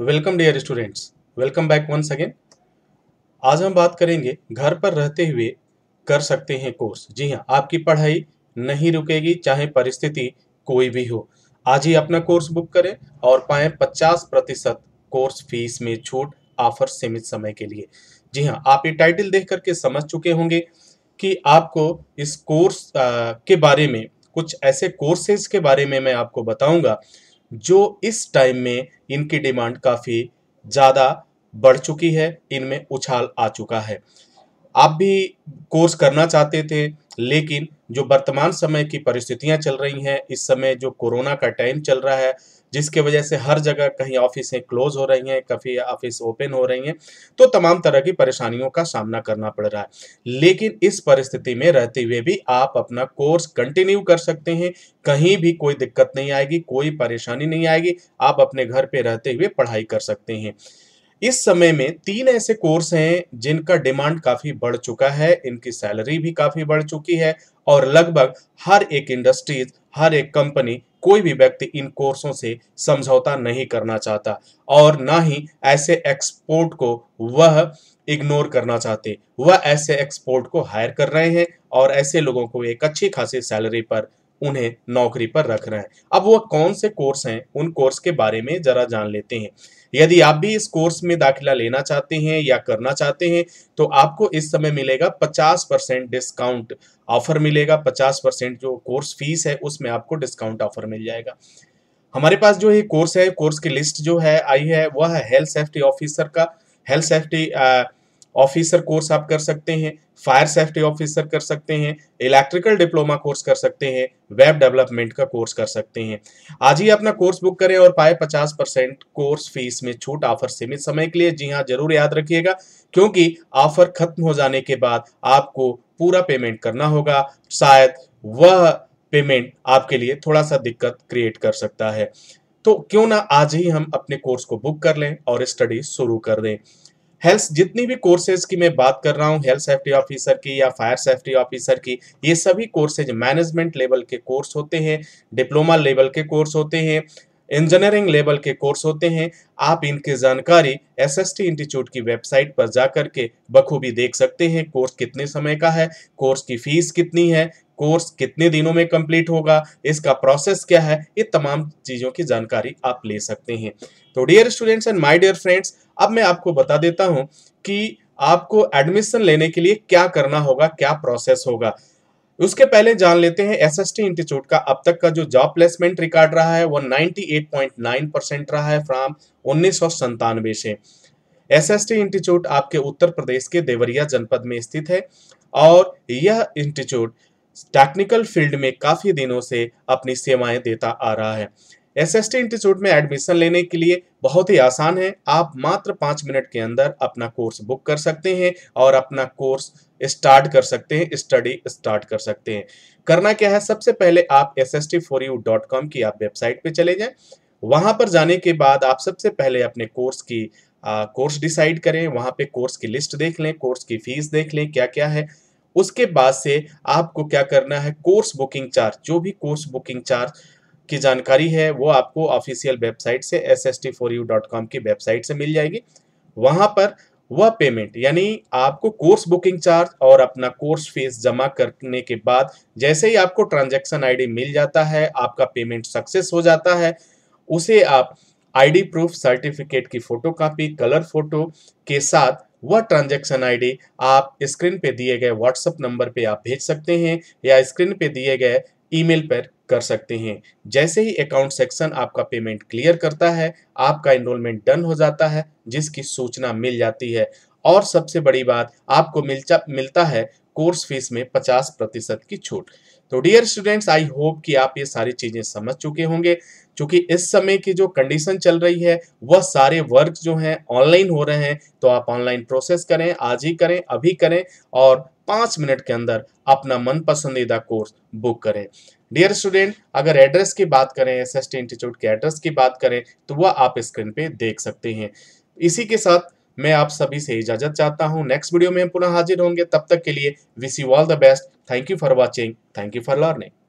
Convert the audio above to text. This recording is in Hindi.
welcome dear students welcome back once again आज हम बात करेंगे घर पर रहते हुए कर सकते हैं कोर्स जी हाँ आपकी पढ़ाई नहीं रुकेगी चाहे परिस्थिति कोई भी हो आज ही अपना कोर्स बुक करें और पाए 50 प्रतिशत कोर्स फीस में छूट ऑफर सीमित समय के लिए जी हाँ आप ये टाइटल देख करके समझ चुके होंगे कि आपको इस कोर्स के बारे में कुछ ऐसे कोर्सेज के बारे में मैं आपको बताऊंगा जो इस टाइम में इनकी डिमांड काफ़ी ज़्यादा बढ़ चुकी है इनमें उछाल आ चुका है आप भी कोर्स करना चाहते थे लेकिन जो वर्तमान समय की परिस्थितियां चल रही हैं इस समय जो कोरोना का टाइम चल रहा है जिसके वजह से हर जगह कहीं ऑफिसें क्लोज हो रही हैं कभी ऑफिस ओपन हो रही हैं तो तमाम तरह की परेशानियों का सामना करना पड़ रहा है लेकिन इस परिस्थिति में रहते हुए भी आप अपना कोर्स कंटिन्यू कर सकते हैं कहीं भी कोई दिक्कत नहीं आएगी कोई परेशानी नहीं आएगी आप अपने घर पर रहते हुए पढ़ाई कर सकते हैं इस समय में तीन ऐसे कोर्स हैं जिनका डिमांड काफ़ी बढ़ चुका है इनकी सैलरी भी काफ़ी बढ़ चुकी है और लगभग हर एक इंडस्ट्रीज हर एक कंपनी कोई भी व्यक्ति इन कोर्सों से समझौता नहीं करना चाहता और ना ही ऐसे एक्सपोर्ट को वह इग्नोर करना चाहते वह ऐसे एक्सपोर्ट को हायर कर रहे हैं और ऐसे लोगों को एक अच्छी खासी सैलरी पर उन्हें नौकरी पर रख रहे हैं अब वह कौन से कोर्स हैं उन कोर्स के बारे में ज़रा जान लेते हैं यदि आप भी इस कोर्स में दाखिला लेना चाहते हैं या करना चाहते हैं तो आपको इस समय मिलेगा 50 परसेंट डिस्काउंट ऑफर मिलेगा 50 परसेंट जो कोर्स फीस है उसमें आपको डिस्काउंट ऑफर मिल जाएगा हमारे पास जो ये कोर्स है कोर्स की लिस्ट जो है आई है वह है हेल्थ सेफ्टी ऑफिसर का हेल्थ सेफ्टी ऑफिसर कोर्स आप कर सकते हैं फायर सेफ्टी ऑफिसर कर सकते हैं इलेक्ट्रिकल डिप्लोमा कोर्स कर सकते हैं वेब डेवलपमेंट का कोर्स कर सकते हैं आज ही अपना कोर्स बुक करें और पाए 50 परसेंट कोर्स फीस में छूट ऑफर सीमित समय के लिए जी हाँ जरूर याद रखिएगा क्योंकि ऑफर खत्म हो जाने के बाद आपको पूरा पेमेंट करना होगा शायद वह पेमेंट आपके लिए थोड़ा सा दिक्कत क्रिएट कर सकता है तो क्यों ना आज ही हम अपने कोर्स को बुक कर लें और स्टडी शुरू कर दें हेल्थ जितनी भी कोर्सेज की मैं बात कर रहा हूँ हेल्थ सेफ्टी ऑफिसर की या फायर सेफ्टी ऑफिसर की ये सभी कोर्सेज मैनेजमेंट लेवल के कोर्स होते हैं डिप्लोमा लेवल के कोर्स होते हैं इंजीनियरिंग लेवल के कोर्स होते हैं आप इनकी जानकारी एस एस टी इंस्टीट्यूट की वेबसाइट पर जाकर के बखूबी देख सकते हैं कोर्स कितने समय का है कोर्स की फीस कितनी है कोर्स कितने दिनों में कंप्लीट होगा इसका प्रोसेस क्या है ये तमाम चीज़ों की जानकारी आप ले सकते हैं तो dear students and my dear friends अब मैं आपको बता देता हूं कि आपको एडमिशन लेने के लिए क्या करना होगा क्या प्रोसेस होगा उसके पहले जान लेते हैं एस एस टी इंस्टीट्यूट का अब तक का जो जॉब प्लेसमेंट रिकॉर्ड रहा है वो 98.9 परसेंट रहा है फ्रॉम उन्नीस से एस एस टी इंस्टीट्यूट आपके उत्तर प्रदेश के देवरिया जनपद में स्थित है और यह इंस्टीट्यूट टेक्निकल फील्ड में काफ़ी दिनों से अपनी सेवाएं देता आ रहा है एस एस टी इंस्टीट्यूट में एडमिशन लेने के लिए बहुत ही आसान है आप मात्र पाँच मिनट के अंदर अपना कोर्स बुक कर सकते हैं और अपना कोर्स स्टार्ट कर सकते हैं स्टडी स्टार्ट कर सकते हैं करना क्या है सबसे पहले आप S S T four U dot com की आप वेबसाइट पे चले जाएं वहां पर जाने के बाद आप सबसे पहले अपने कोर्स की आ, कोर्स डिसाइड करें वहाँ पे कोर्स की लिस्ट देख लें कोर्स की फीस देख लें क्या क्या है उसके बाद से आपको क्या करना है कोर्स बुकिंग चार्ज जो भी कोर्स बुकिंग चार्ज की जानकारी है वो आपको ऑफिशियल वेबसाइट से S S T four U dot com की वेबसाइट से मिल जाएगी वहां पर वह पेमेंट यानी आपको कोर्स बुकिंग चार्ज और अपना कोर्स फीस जमा करने के बाद जैसे ही आपको ट्रांजैक्शन आईडी मिल जाता है आपका पेमेंट सक्सेस हो जाता है उसे आप आईडी प्रूफ सर्टिफिकेट की फोटोकॉपी कलर फोटो के साथ वह ट्रांजैक्शन आईडी आप स्क्रीन पे दिए गए व्हाट्सएप नंबर पे आप भेज सकते हैं या स्क्रीन पे दिए गए ईमेल पर कर सकते हैं जैसे ही अकाउंट सेक्शन आपका पेमेंट क्लियर करता है आपका इनरोलमेंट डन हो जाता है जिसकी सूचना मिल जाती है और सबसे बड़ी बात आपको मिलचा मिलता है कोर्स फीस में 50 प्रतिशत की छूट तो डियर स्टूडेंट्स आई होप कि आप ये सारी चीज़ें समझ चुके होंगे क्योंकि इस समय की जो कंडीशन चल रही है वह सारे वर्क जो हैं ऑनलाइन हो रहे हैं तो आप ऑनलाइन प्रोसेस करें आज ही करें अभी करें और पाँच मिनट के अंदर अपना मन पसंदीदा कोर्स बुक करें डियर स्टूडेंट अगर एड्रेस की बात करें एस एस इंस्टीट्यूट के एड्रेस की बात करें तो वह आप स्क्रीन पे देख सकते हैं इसी के साथ मैं आप सभी से इजाजत चाहता हूँ नेक्स्ट वीडियो में हम पुनः हाजिर होंगे तब तक के लिए wish you all the best thank you for watching thank you for learning